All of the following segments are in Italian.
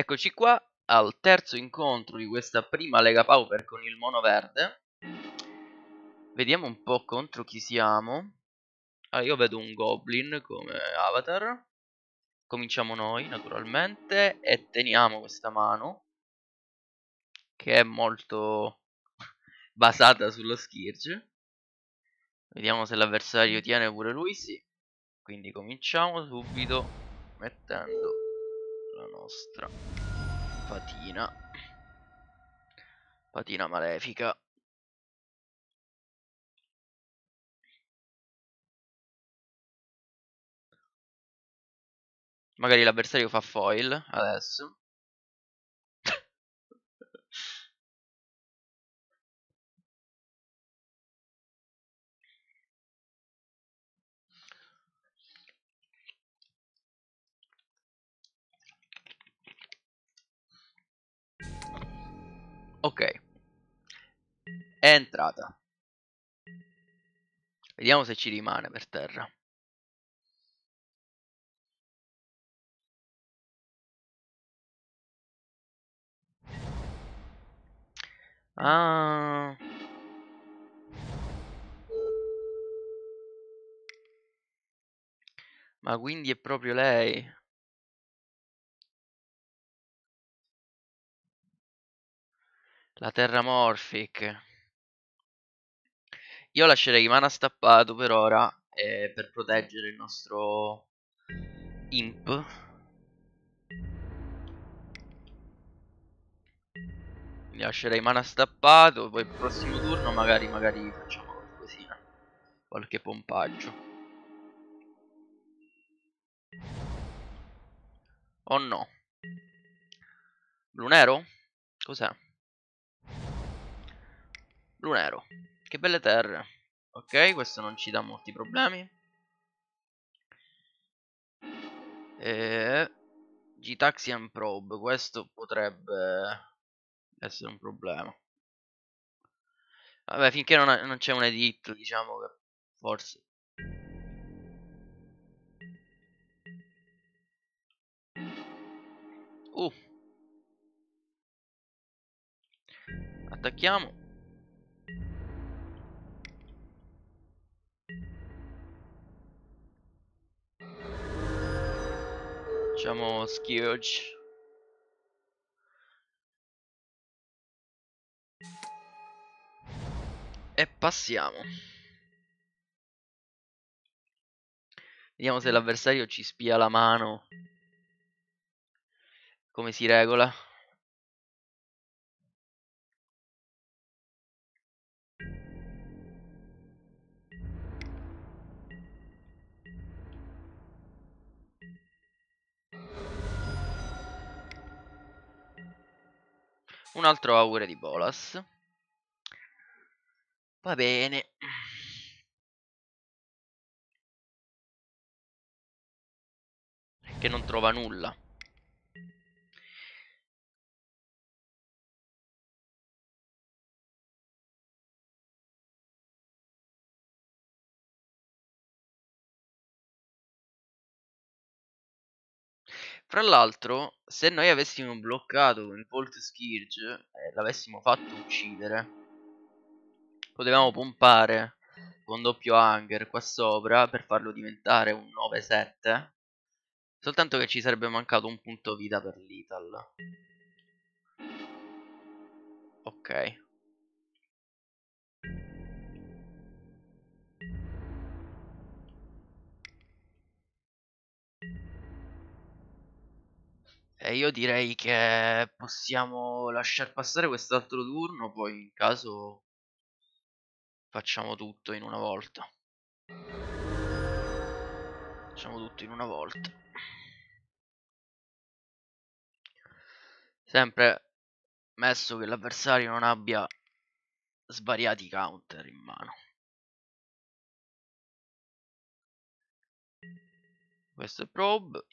Eccoci qua al terzo incontro di questa prima Lega Power con il Mono Verde. Vediamo un po' contro chi siamo. Allora, ah, io vedo un Goblin come avatar. Cominciamo noi, naturalmente, e teniamo questa mano, che è molto basata sullo Skirge. Vediamo se l'avversario tiene pure lui, sì. Quindi cominciamo subito mettendo la nostra patina patina malefica magari l'avversario fa foil adesso Ok. È entrata. Vediamo se ci rimane per terra. Ah. Ma quindi è proprio lei. La terra morphic. Io lascerei mana stappato per ora eh, per proteggere il nostro imp. Quindi lascerei mana stappato, poi il prossimo turno magari, magari facciamo qualcosina, qualche pompaggio. O oh no? Blu nero? Cos'è? Lunero. Che belle terre. Ok, questo non ci dà molti problemi. E... Gitaxian Probe. Questo potrebbe essere un problema. Vabbè, finché non, c'è un edit diciamo che forse... Uh. Attacchiamo. Facciamo Scourge. E passiamo. Vediamo se l'avversario ci spia la mano. Come si regola. un altro augure di Bolas. Va bene. Che non trova nulla. Fra l'altro, se noi avessimo bloccato il Volt Scourge e eh, l'avessimo fatto uccidere, potevamo pompare con doppio hanger qua sopra per farlo diventare un 9-7. Soltanto che ci sarebbe mancato un punto vita per l'Ital. Ok. E io direi che possiamo lasciar passare quest'altro turno, poi in caso facciamo tutto in una volta. Facciamo tutto in una volta. Sempre messo che l'avversario non abbia svariati counter in mano. Questo è probe.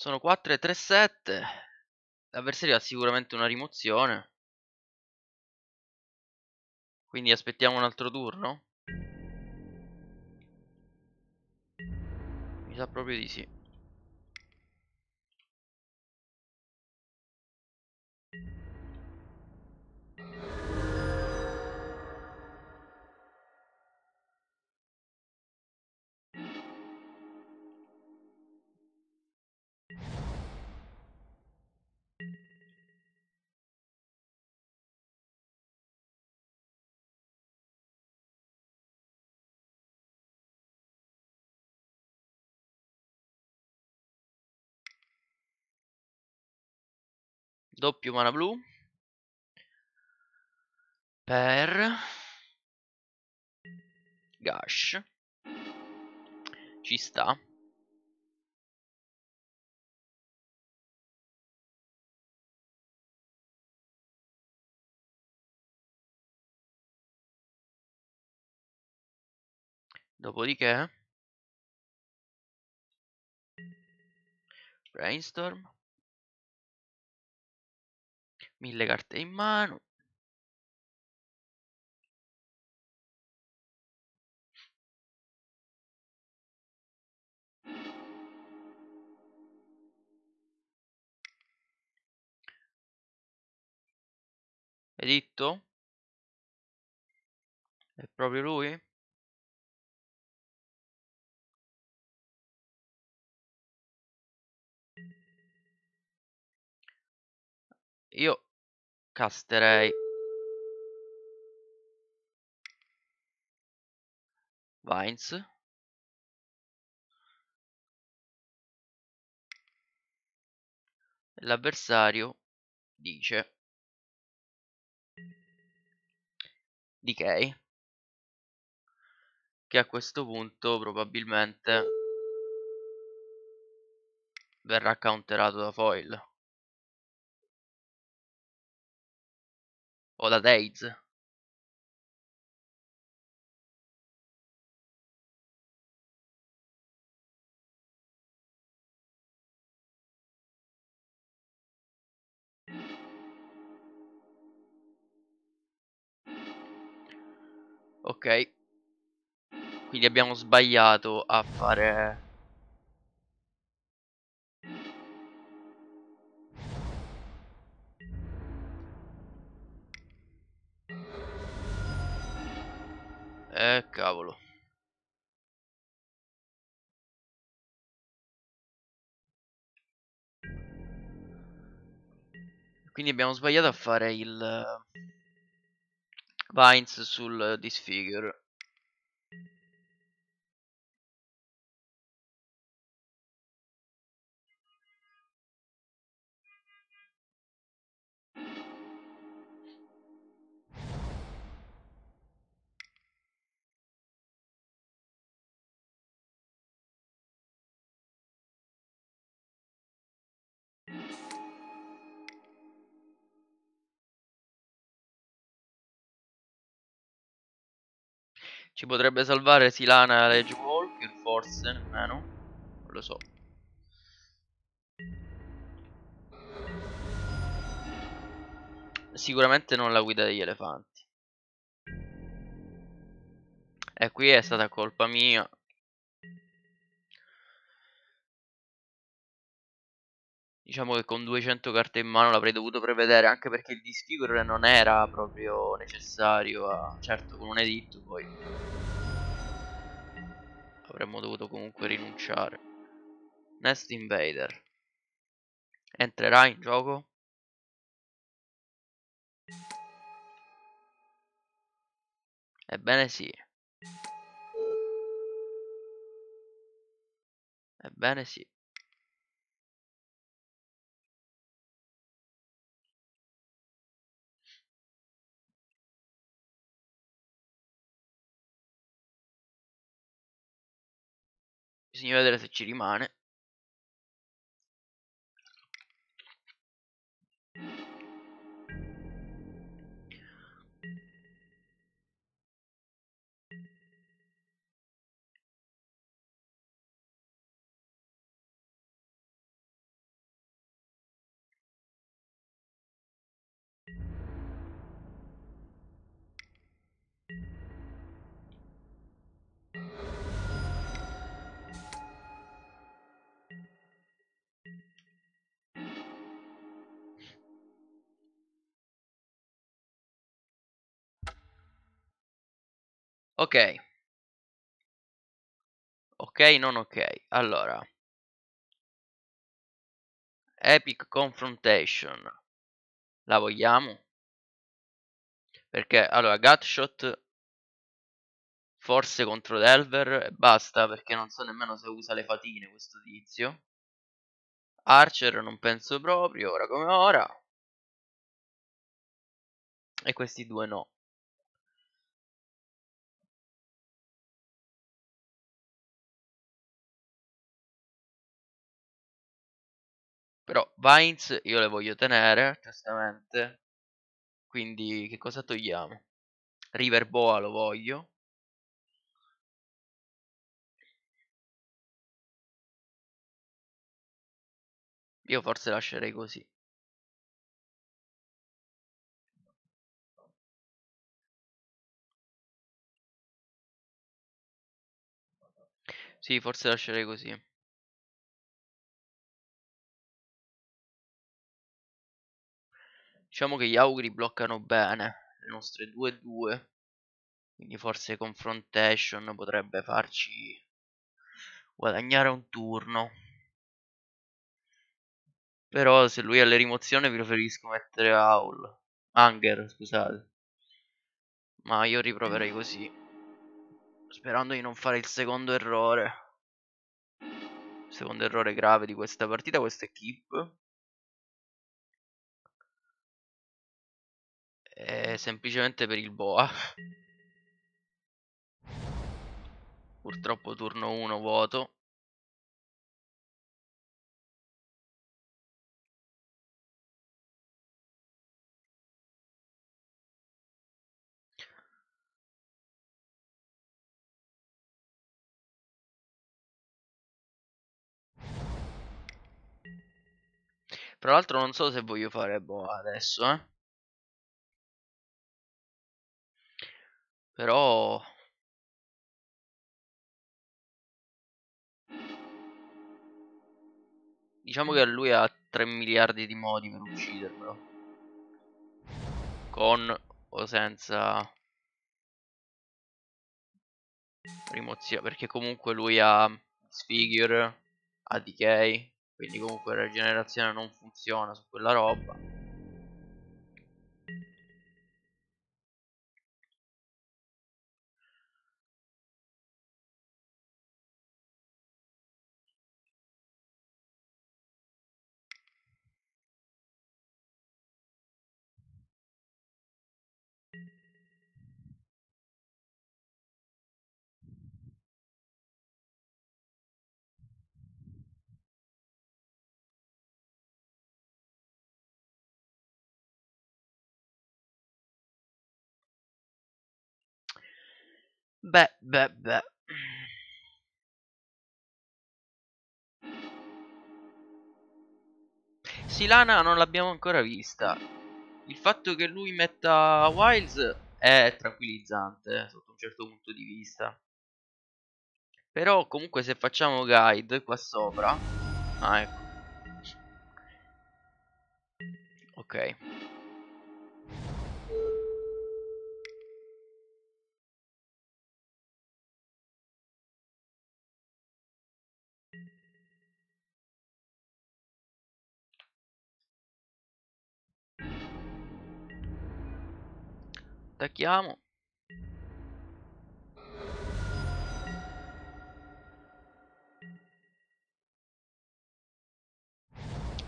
Sono 4 e 3 7. L'avversario ha sicuramente una rimozione. Quindi aspettiamo un altro turno? Mi sa proprio di sì. doppio mana blu per Gash ci sta Dopodiché Brainstorm mille carte in mano. Editto? È proprio lui? Io casterei Vines l'avversario dice Decay che a questo punto probabilmente verrà counterato da foil o la Days. Ok. Quindi abbiamo sbagliato a fare Eh, cavolo. Quindi abbiamo sbagliato a fare il... Eh, Vines sul disfigure. Ci potrebbe salvare Silana Ledge Walker, forse, nemmeno. Eh, non lo so. Sicuramente non la guida degli elefanti. E qui è stata colpa mia. diciamo che con 200 carte in mano l'avrei dovuto prevedere anche perché il disfigurare non era proprio necessario a... certo con un editto poi avremmo dovuto comunque rinunciare Nest Invader entrerà in gioco? Ebbene sì Ebbene sì Bisogna vedere se ci rimane. Ok. Ok, non ok. Allora. Epic Confrontation. La vogliamo? Perché, allora, Gutshot forse contro Delver e basta, perché non so nemmeno se usa le fatine questo tizio. Archer non penso proprio, ora come ora. E questi due no. Però Vines io le voglio tenere, giustamente. Quindi che cosa togliamo? River Boa lo voglio. Io forse lascerei così. Sì, forse lascerei così. Diciamo che gli auguri bloccano bene le nostre 2-2. Quindi forse Confrontation potrebbe farci guadagnare un turno. Però se lui ha le rimozioni preferisco mettere Aul. Anger, scusate. Ma io riproverei così. Sperando di non fare il secondo errore. Secondo errore grave di questa partita, questo è Keep. è semplicemente per il boa. Purtroppo turno 1 vuoto. Tra l'altro non so se voglio fare boa adesso, eh. Però... Diciamo che lui ha 3 miliardi di modi per ucciderlo. Con o senza... Rimozione, perché comunque lui ha Sfigure, ha Decay, quindi comunque la rigenerazione non funziona su quella roba. Beh, beh, beh. Silana non l'abbiamo ancora vista. Il fatto che lui metta Wiles è tranquillizzante eh, sotto un certo punto di vista. Però comunque se facciamo guide qua sopra... Ah ecco. Ok. attacchiamo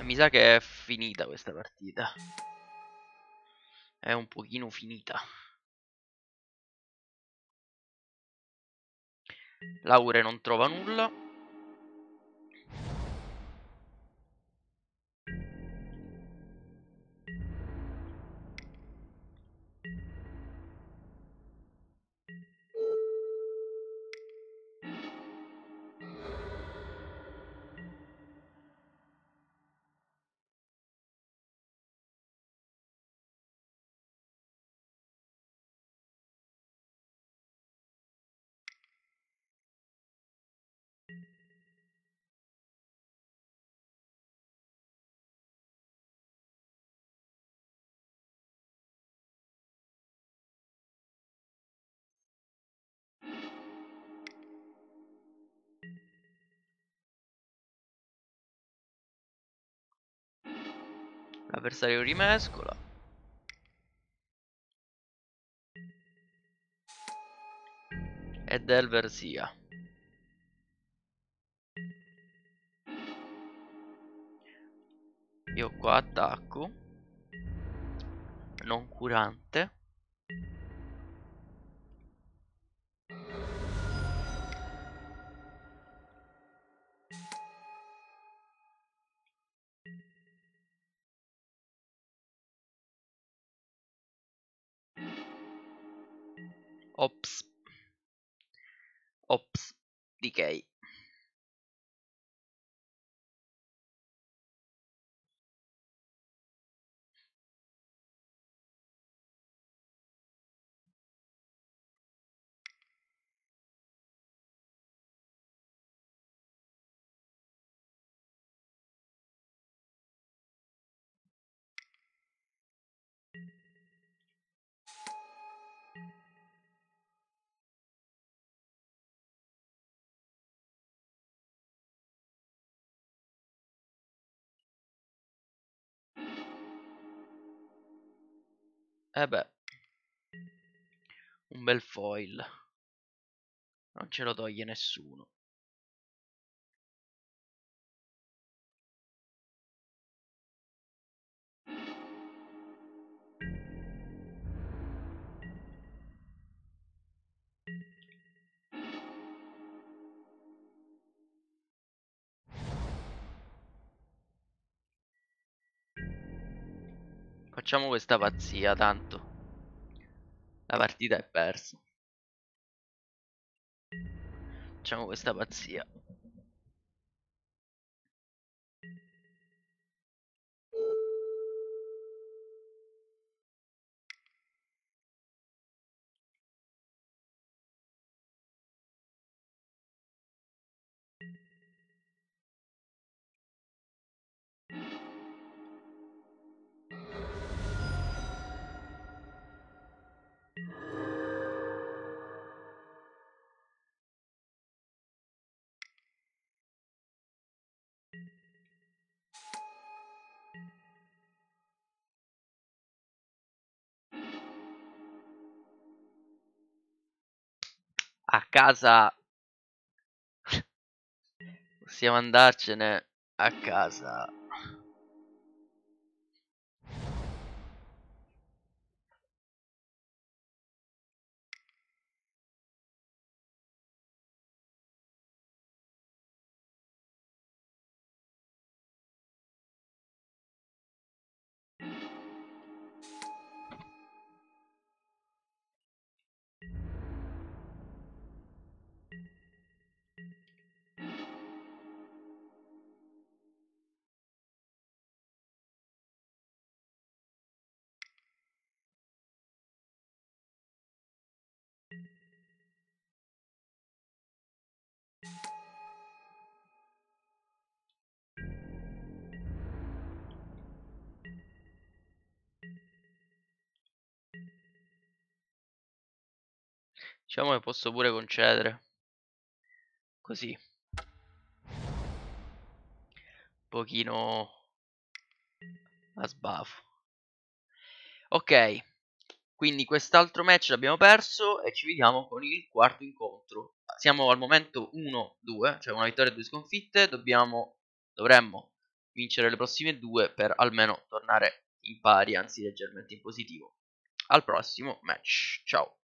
mi sa che è finita questa partita è un pochino finita Laure non trova nulla L'avversario rimescola. E del Versia. Io qua attacco. Non curante. Eh beh. Un bel foil. Non ce lo toglie nessuno. Facciamo questa pazzia, tanto. La partita è persa. Facciamo questa pazzia. Thank you. a casa possiamo andarcene a casa Diciamo che posso pure concedere. Così. Un pochino a sbafo. Ok. Quindi quest'altro match l'abbiamo perso e ci vediamo con il quarto incontro. Siamo al momento 1-2, cioè una vittoria e due sconfitte. Dobbiamo, dovremmo vincere le prossime due per almeno tornare in pari, anzi leggermente in positivo. Al prossimo match. Ciao.